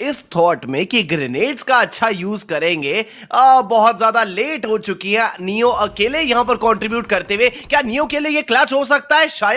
इस थॉट में कि ग्रेनेड्स का अच्छा यूज करेंगे आ, बहुत ज्यादा लेट हो चुकी है नियो अकेले यहां पर कंट्रीब्यूट करते हुए क्या नियो के लिए ये क्लच हो सकता है शायद